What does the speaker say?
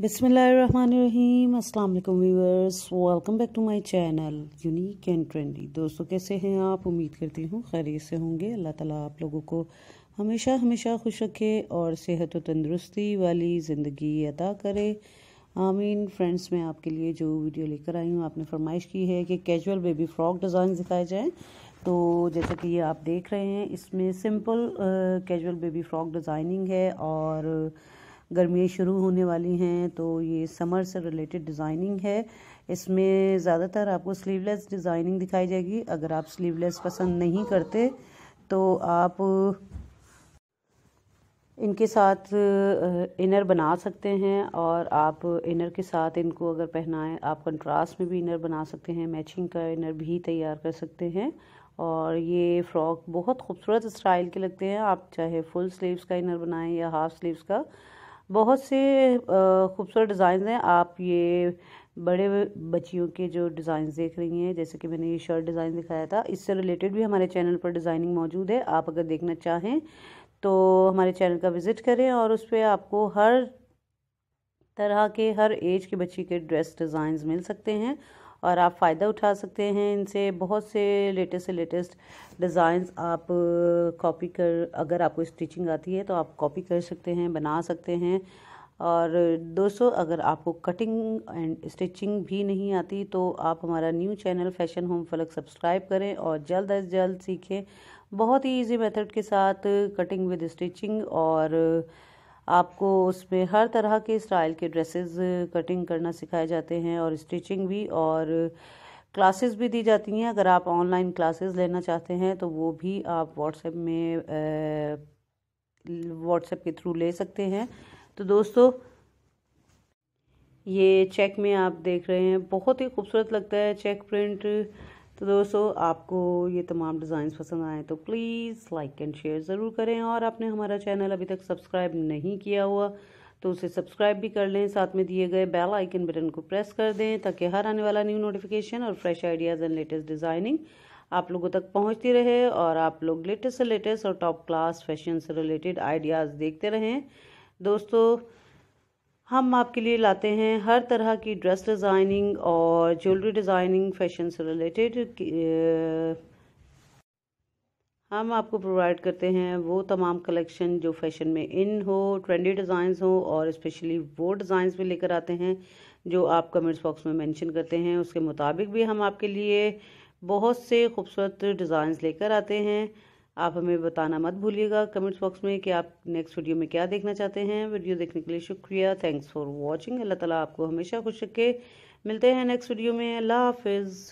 बिसमीम अल्लाम viewers welcome back to my channel unique and trendy दोस्तों कैसे हैं आप उम्मीद करती हूँ खैरियत से होंगे अल्लाह ताला आप लोगों को हमेशा हमेशा खुश रखे और सेहत व तंदरुस्ती वाली ज़िंदगी अदा करे आमीन फ्रेंड्स मैं आपके लिए जो वीडियो लेकर आई हूँ आपने फरमाइश की है कि कैजल बेबी फ्रॉक डिज़ाइन दिखाए जाएँ तो जैसा कि ये आप देख रहे हैं इसमें simple casual baby frock designing है और uh, गर्मियाँ शुरू होने वाली हैं तो ये समर से रिलेटेड डिज़ाइनिंग है इसमें ज़्यादातर आपको स्लीवलेस डिज़ाइनिंग दिखाई जाएगी अगर आप स्लीवलेस पसंद नहीं करते तो आप इनके साथ इनर बना सकते हैं और आप इनर के साथ इनको अगर पहनाएं आप कंट्रास्ट में भी इनर बना सकते हैं मैचिंग का इनर भी तैयार कर सकते हैं और ये फ़्रॉक बहुत खूबसूरत स्टाइल के लगते हैं आप चाहे फुल स्लीव्स का इनर बनाएं या हाफ स्लीव्स का बहुत से खूबसूरत डिज़ाइन हैं आप ये बड़े बच्चियों के जो डिज़ाइन देख रही हैं जैसे कि मैंने ये शर्ट डिज़ाइन दिखाया था इससे रिलेटेड भी हमारे चैनल पर डिज़ाइनिंग मौजूद है आप अगर देखना चाहें तो हमारे चैनल का विज़िट करें और उस पर आपको हर तरह के हर एज के बच्ची के ड्रेस डिज़ाइंस मिल सकते हैं और आप फ़ायदा उठा सकते हैं इनसे बहुत से लेटेस्ट से लेटेस्ट डिज़ाइंस आप कॉपी कर अगर आपको स्टिचिंग आती है तो आप कॉपी कर सकते हैं बना सकते हैं और दोस्तों अगर आपको कटिंग एंड स्टिचिंग भी नहीं आती तो आप हमारा new channel fashion home Falak subscribe करें और जल्द अज जल्द सीखें बहुत ही इजी मेथड के साथ कटिंग विद स्टिचिंग और आपको उसमें हर तरह के स्टाइल के ड्रेसेस कटिंग करना सिखाए जाते हैं और स्टिचिंग भी और क्लासेस भी दी जाती हैं अगर आप ऑनलाइन क्लासेस लेना चाहते हैं तो वो भी आप व्हाट्सएप में व्हाट्सएप के थ्रू ले सकते हैं तो दोस्तों ये चेक में आप देख रहे हैं बहुत ही खूबसूरत लगता है चेक प्रिंट तो दोस्तों आपको ये तमाम डिज़ाइंस पसंद आए तो प्लीज़ लाइक एंड शेयर ज़रूर करें और आपने हमारा चैनल अभी तक सब्सक्राइब नहीं किया हुआ तो उसे सब्सक्राइब भी कर लें साथ में दिए गए बेल आइकन बटन को प्रेस कर दें ताकि हर आने वाला न्यू नोटिफिकेशन और fresh ideas and latest designing आप लोगों तक पहुंचती रहे और आप लोग लेटेस्ट से लेटेस्ट और टॉप क्लास फैशन से रिलेटेड आइडियाज़ देखते रहें दोस्तों हम आपके लिए लाते हैं हर तरह की ड्रेस डिज़ाइनिंग और ज्वेलरी डिज़ाइनिंग फैशन से रिलेटेड हम आपको प्रोवाइड करते हैं वो तमाम कलेक्शन जो फैशन में इन हो ट्रेंडी डिज़ाइंस हो और स्पेशली वो डिज़ाइंस भी लेकर आते हैं जो आप कमेंट्स बॉक्स में मेंशन करते हैं उसके मुताबिक भी हम आपके लिए बहुत से खूबसूरत डिज़ाइंस लेकर आते हैं आप हमें बताना मत भूलिएगा कमेंट्स बॉक्स में कि आप नेक्स्ट वीडियो में क्या देखना चाहते हैं वीडियो देखने के लिए शुक्रिया थैंक्स फॉर वॉचिंग अल्लाह ताला आपको हमेशा खुश रखे मिलते हैं नेक्स्ट वीडियो में अल्लाह हाफिज़